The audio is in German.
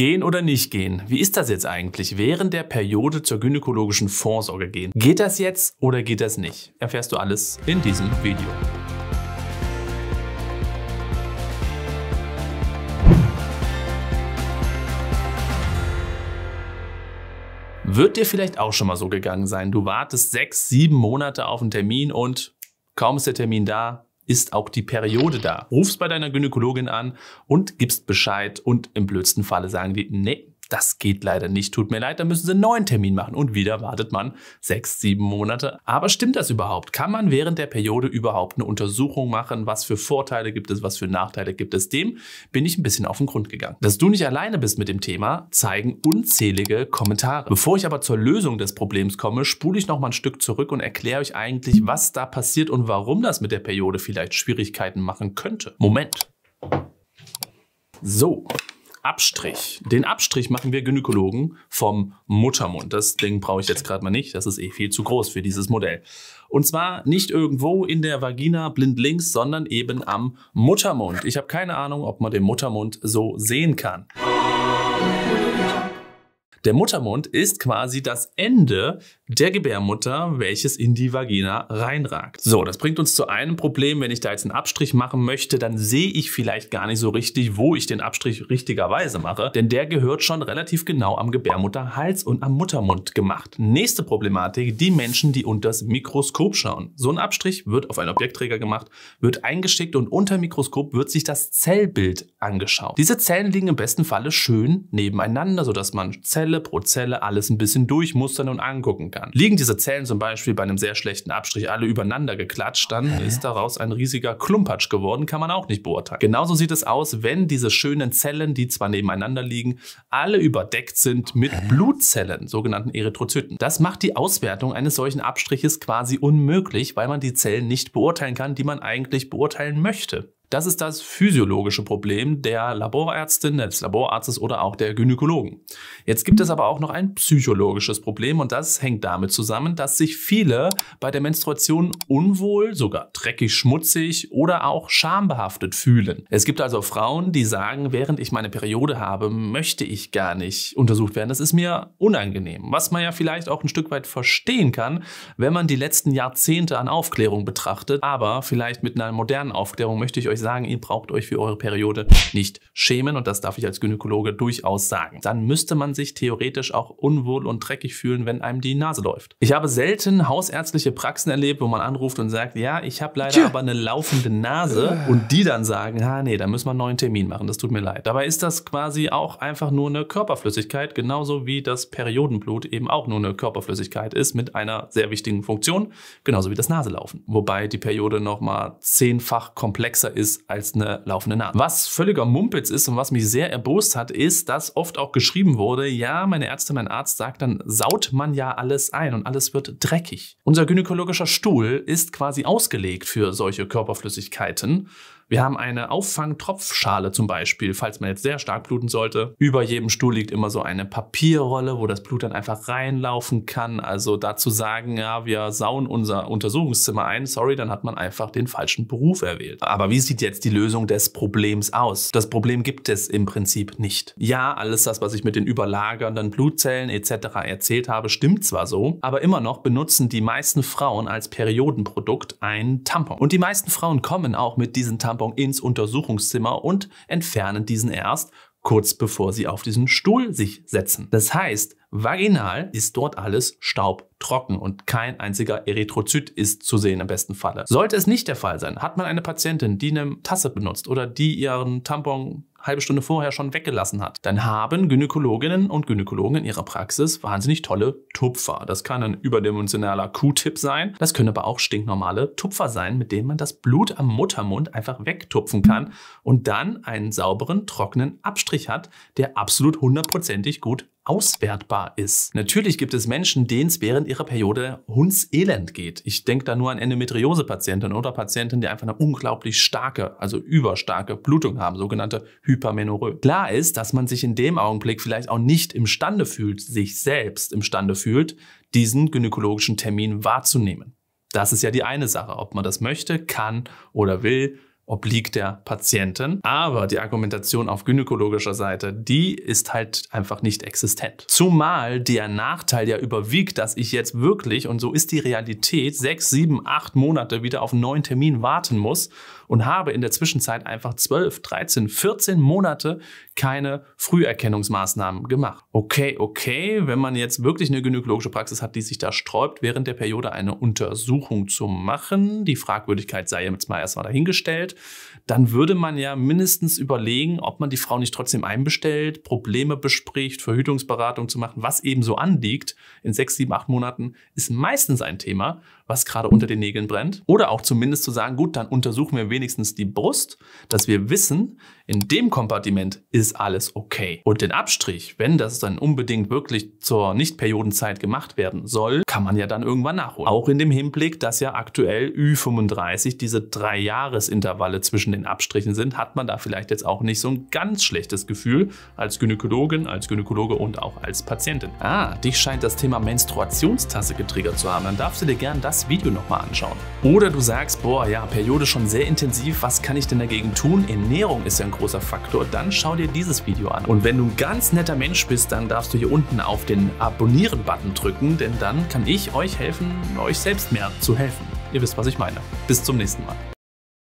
Gehen oder nicht gehen? Wie ist das jetzt eigentlich während der Periode zur gynäkologischen Vorsorge gehen? Geht das jetzt oder geht das nicht? Erfährst du alles in diesem Video. Wird dir vielleicht auch schon mal so gegangen sein, du wartest sechs, sieben Monate auf einen Termin und kaum ist der Termin da, ist auch die Periode da. Rufst bei deiner Gynäkologin an und gibst Bescheid und im blödsten Falle sagen die, nee, das geht leider nicht. Tut mir leid, da müssen Sie einen neuen Termin machen. Und wieder wartet man sechs, sieben Monate. Aber stimmt das überhaupt? Kann man während der Periode überhaupt eine Untersuchung machen? Was für Vorteile gibt es? Was für Nachteile gibt es? Dem bin ich ein bisschen auf den Grund gegangen. Dass du nicht alleine bist mit dem Thema, zeigen unzählige Kommentare. Bevor ich aber zur Lösung des Problems komme, spule ich noch mal ein Stück zurück und erkläre euch eigentlich, was da passiert und warum das mit der Periode vielleicht Schwierigkeiten machen könnte. Moment. So, Abstrich. Den Abstrich machen wir Gynäkologen vom Muttermund. Das Ding brauche ich jetzt gerade mal nicht. Das ist eh viel zu groß für dieses Modell. Und zwar nicht irgendwo in der Vagina blind links, sondern eben am Muttermund. Ich habe keine Ahnung, ob man den Muttermund so sehen kann. Der Muttermund ist quasi das Ende der Gebärmutter, welches in die Vagina reinragt. So, das bringt uns zu einem Problem. Wenn ich da jetzt einen Abstrich machen möchte, dann sehe ich vielleicht gar nicht so richtig, wo ich den Abstrich richtigerweise mache, denn der gehört schon relativ genau am Gebärmutterhals und am Muttermund gemacht. Nächste Problematik, die Menschen, die unter das Mikroskop schauen. So ein Abstrich wird auf einen Objektträger gemacht, wird eingeschickt und unter dem Mikroskop wird sich das Zellbild angeschaut. Diese Zellen liegen im besten Falle schön nebeneinander, sodass man Zellen Zelle pro Zelle alles ein bisschen durchmustern und angucken kann. Liegen diese Zellen zum Beispiel bei einem sehr schlechten Abstrich alle übereinander geklatscht, dann okay. ist daraus ein riesiger Klumpatsch geworden, kann man auch nicht beurteilen. Genauso sieht es aus, wenn diese schönen Zellen, die zwar nebeneinander liegen, alle überdeckt sind mit okay. Blutzellen, sogenannten Erythrozyten. Das macht die Auswertung eines solchen Abstriches quasi unmöglich, weil man die Zellen nicht beurteilen kann, die man eigentlich beurteilen möchte. Das ist das physiologische Problem der Laborärztin, des Laborarztes oder auch der Gynäkologen. Jetzt gibt es aber auch noch ein psychologisches Problem und das hängt damit zusammen, dass sich viele bei der Menstruation unwohl, sogar dreckig, schmutzig oder auch schambehaftet fühlen. Es gibt also Frauen, die sagen, während ich meine Periode habe, möchte ich gar nicht untersucht werden. Das ist mir unangenehm. Was man ja vielleicht auch ein Stück weit verstehen kann, wenn man die letzten Jahrzehnte an Aufklärung betrachtet. Aber vielleicht mit einer modernen Aufklärung möchte ich euch euch sagen, ihr braucht euch für eure Periode nicht schämen und das darf ich als Gynäkologe durchaus sagen. Dann müsste man sich theoretisch auch unwohl und dreckig fühlen, wenn einem die Nase läuft. Ich habe selten hausärztliche Praxen erlebt, wo man anruft und sagt, ja, ich habe leider Tja. aber eine laufende Nase und die dann sagen, ah nee, da müssen wir einen neuen Termin machen, das tut mir leid. Dabei ist das quasi auch einfach nur eine Körperflüssigkeit, genauso wie das Periodenblut eben auch nur eine Körperflüssigkeit ist mit einer sehr wichtigen Funktion, genauso wie das Naselaufen. Wobei die Periode nochmal zehnfach komplexer ist ist als eine laufende Naht. Was völliger Mumpitz ist und was mich sehr erbost hat, ist, dass oft auch geschrieben wurde, ja, meine Ärzte, mein Arzt sagt, dann saut man ja alles ein und alles wird dreckig. Unser gynäkologischer Stuhl ist quasi ausgelegt für solche Körperflüssigkeiten. Wir haben eine Auffangtropfschale zum Beispiel, falls man jetzt sehr stark bluten sollte. Über jedem Stuhl liegt immer so eine Papierrolle, wo das Blut dann einfach reinlaufen kann. Also dazu sagen, ja, wir sauen unser Untersuchungszimmer ein, sorry, dann hat man einfach den falschen Beruf erwählt. Aber wie sieht sieht jetzt die Lösung des Problems aus? Das Problem gibt es im Prinzip nicht. Ja, alles das, was ich mit den überlagernden Blutzellen etc. erzählt habe, stimmt zwar so, aber immer noch benutzen die meisten Frauen als Periodenprodukt einen Tampon. Und die meisten Frauen kommen auch mit diesem Tampon ins Untersuchungszimmer und entfernen diesen erst, kurz bevor sie auf diesen Stuhl sich setzen. Das heißt, vaginal ist dort alles staubtrocken und kein einziger Erythrozyt ist zu sehen im besten Falle. Sollte es nicht der Fall sein, hat man eine Patientin, die eine Tasse benutzt oder die ihren Tampon halbe Stunde vorher schon weggelassen hat, dann haben Gynäkologinnen und Gynäkologen in ihrer Praxis wahnsinnig tolle Tupfer. Das kann ein überdimensionaler Q-Tip sein, das können aber auch stinknormale Tupfer sein, mit denen man das Blut am Muttermund einfach wegtupfen kann und dann einen sauberen, trockenen Abstrich hat, der absolut hundertprozentig gut auswertbar ist. Natürlich gibt es Menschen, denen es während ihrer Periode hundselend geht. Ich denke da nur an Endometriose-Patienten oder Patienten, die einfach eine unglaublich starke, also überstarke Blutung haben, sogenannte Hypermenorrhoe. Klar ist, dass man sich in dem Augenblick vielleicht auch nicht imstande fühlt, sich selbst imstande fühlt, diesen gynäkologischen Termin wahrzunehmen. Das ist ja die eine Sache, ob man das möchte, kann oder will obliegt der Patientin. Aber die Argumentation auf gynäkologischer Seite, die ist halt einfach nicht existent. Zumal der Nachteil ja überwiegt, dass ich jetzt wirklich, und so ist die Realität, sechs, sieben, acht Monate wieder auf einen neuen Termin warten muss und habe in der Zwischenzeit einfach 12, 13, 14 Monate keine Früherkennungsmaßnahmen gemacht. Okay, okay, wenn man jetzt wirklich eine gynäkologische Praxis hat, die sich da sträubt, während der Periode eine Untersuchung zu machen, die Fragwürdigkeit sei jetzt mal erstmal dahingestellt, dann würde man ja mindestens überlegen, ob man die Frau nicht trotzdem einbestellt, Probleme bespricht, Verhütungsberatung zu machen, was eben so anliegt in sechs, sieben, acht Monaten, ist meistens ein Thema, was gerade unter den Nägeln brennt. Oder auch zumindest zu sagen, gut, dann untersuchen wir wenigstens die Brust, dass wir wissen, in dem Kompartiment ist alles okay. Und den Abstrich, wenn das dann unbedingt wirklich zur Nichtperiodenzeit gemacht werden soll, kann man ja dann irgendwann nachholen. Auch in dem Hinblick, dass ja aktuell Ü35 diese drei Jahresintervalle zwischen den Abstrichen sind, hat man da vielleicht jetzt auch nicht so ein ganz schlechtes Gefühl als Gynäkologin, als Gynäkologe und auch als Patientin. Ah, dich scheint das Thema Menstruationstasse getriggert zu haben. Dann darfst du dir gern das das Video nochmal anschauen. Oder du sagst, boah ja, Periode schon sehr intensiv, was kann ich denn dagegen tun? Ernährung ist ja ein großer Faktor, dann schau dir dieses Video an. Und wenn du ein ganz netter Mensch bist, dann darfst du hier unten auf den Abonnieren-Button drücken, denn dann kann ich euch helfen, euch selbst mehr zu helfen. Ihr wisst, was ich meine. Bis zum nächsten Mal.